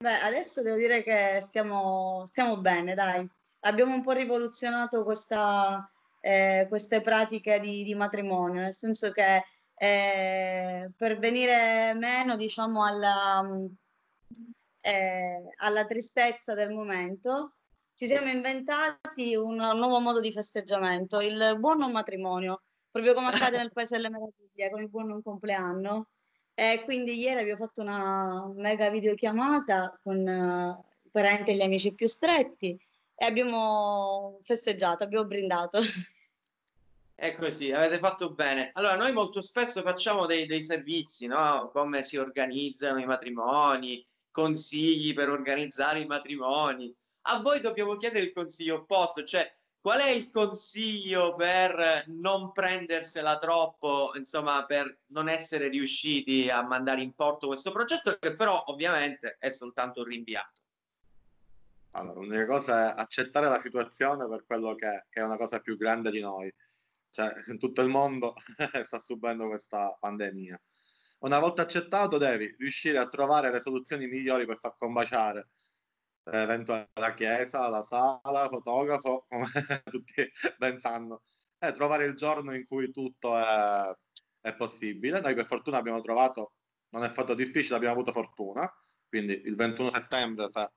Beh, adesso devo dire che stiamo, stiamo bene, dai. Abbiamo un po' rivoluzionato questa, eh, queste pratiche di, di, matrimonio, nel senso che eh, per venire meno, diciamo, alla, eh, alla tristezza del momento, ci siamo inventati un nuovo modo di festeggiamento, il buon non matrimonio, proprio come accade nel Paese delle Meraviglie, con il buon non compleanno. Eh, quindi ieri abbiamo fatto una mega videochiamata con eh, parenti e gli amici più stretti e abbiamo festeggiato, abbiamo brindato. È così, avete fatto bene. Allora, noi molto spesso facciamo dei, dei servizi, no? Come si organizzano i matrimoni, consigli per organizzare i matrimoni. A voi dobbiamo chiedere il consiglio opposto, cioè Qual è il consiglio per non prendersela troppo, insomma, per non essere riusciti a mandare in porto questo progetto che però ovviamente è soltanto rinviato? Allora, l'unica cosa è accettare la situazione per quello che, che è una cosa più grande di noi. Cioè, tutto il mondo sta subendo questa pandemia. Una volta accettato devi riuscire a trovare le soluzioni migliori per far combaciare evento eh, alla chiesa, alla sala, fotografo, come tutti ben sanno. è eh, trovare il giorno in cui tutto è, è, possibile. Noi per fortuna abbiamo trovato, non è fatto difficile, abbiamo avuto fortuna. Quindi il 21 settembre, se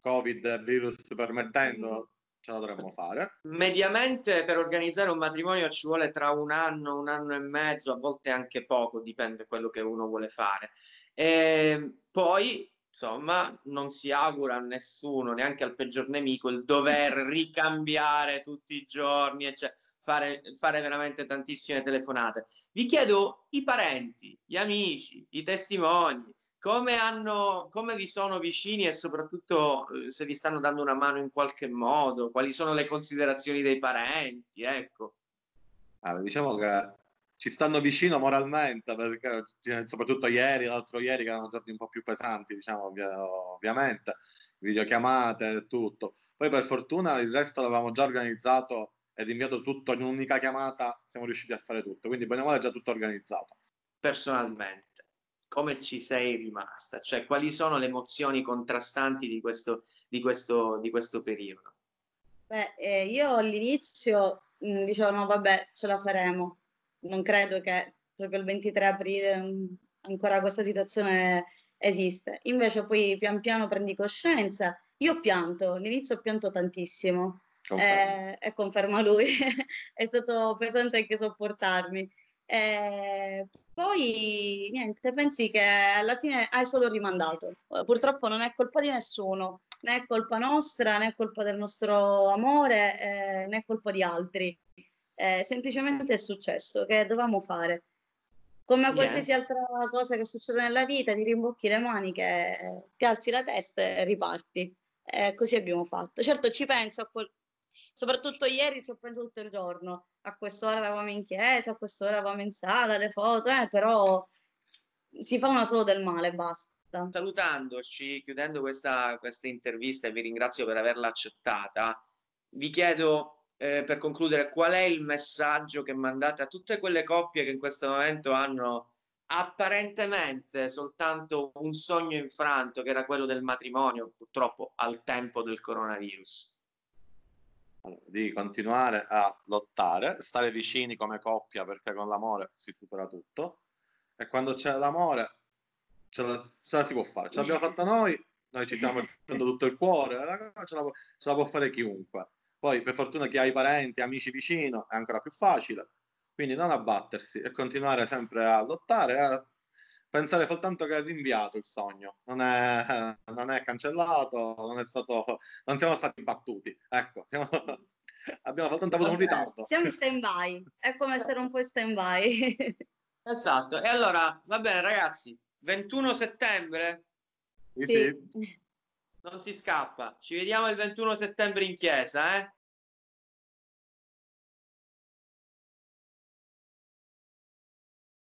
Covid virus permettendo, mm. ce la dovremmo fare. Mediamente per organizzare un matrimonio ci vuole tra un anno, un anno e mezzo, a volte anche poco, dipende da quello che uno vuole fare. E ehm, poi insomma, non si augura a nessuno, neanche al peggior nemico, il dover ricambiare tutti i giorni, eccetera. Cioè fare, fare, veramente tantissime telefonate. Vi chiedo i parenti, gli amici, i testimoni, come, hanno, come vi sono vicini e soprattutto eh, se vi stanno dando una mano in qualche modo, quali sono le considerazioni dei parenti, ecco. Allora, ah, diciamo che ci stanno vicino moralmente, perché, eh, soprattutto ieri, l'altro ieri, che erano giorni un po' più pesanti, diciamo, ovviamente, videochiamate e tutto. Poi per fortuna il resto l'avevamo già organizzato e rinviato tutto in un'unica chiamata, siamo riusciti a fare tutto, quindi bene o male è già tutto organizzato. Personalmente, come ci sei rimasta? Cioè, quali sono le emozioni contrastanti di questo, di questo, di questo periodo? Beh, eh, io all'inizio mm, dicevo no, vabbè, ce la faremo non credo che proprio il 23 aprile mm, ancora questa situazione esiste. Invece poi pian piano prendi coscienza. Io ho pianto, all'inizio ho pianto tantissimo eh, e conferma lui, è stato pesante anche sopportarmi. Eh, poi niente, pensi che alla fine hai solo rimandato. Eh, purtroppo non è colpa di nessuno, né è colpa nostra, né è colpa del nostro amore, eh, né è colpa di altri eh, semplicemente è successo che dovevamo fare. Come qualsiasi altra cosa che succede nella vita, ti rimbocchi le maniche, eh, ti alzi la testa e riparti. Eh, così abbiamo fatto. Certo ci penso, quel... soprattutto ieri ci ho pensato tutto il giorno, a quest'ora eravamo in chiesa, a quest'ora eravamo in sala, le foto, eh, però si fa una solo del male, basta. Salutandoci, chiudendo questa, questa intervista, e vi ringrazio per averla accettata, vi chiedo eh, per concludere, qual è il messaggio che mandate a tutte quelle coppie che in questo momento hanno apparentemente soltanto un sogno infranto, che era quello del matrimonio, purtroppo al tempo del coronavirus? di continuare a lottare, stare vicini come coppia perché con l'amore si supera tutto e quando c'è l'amore ce la, ce la si può fare, ce l'abbiamo fatta noi, noi ci stiamo mettendo tutto il cuore, eh, ce la, ce la può fare chiunque poi per fortuna chi ha i parenti, amici vicino è ancora più facile, quindi non abbattersi e continuare sempre a lottare, a eh. pensare soltanto che è rinviato il sogno, non è, non è cancellato, non, è stato, non siamo stati battuti, ecco, siamo, abbiamo soltanto avuto un ritardo. Siamo in stand-by, è come essere un po' in stand-by. Esatto, e allora va bene ragazzi, 21 settembre? Sì. sì. Non si scappa, ci vediamo il 21 settembre in chiesa, eh?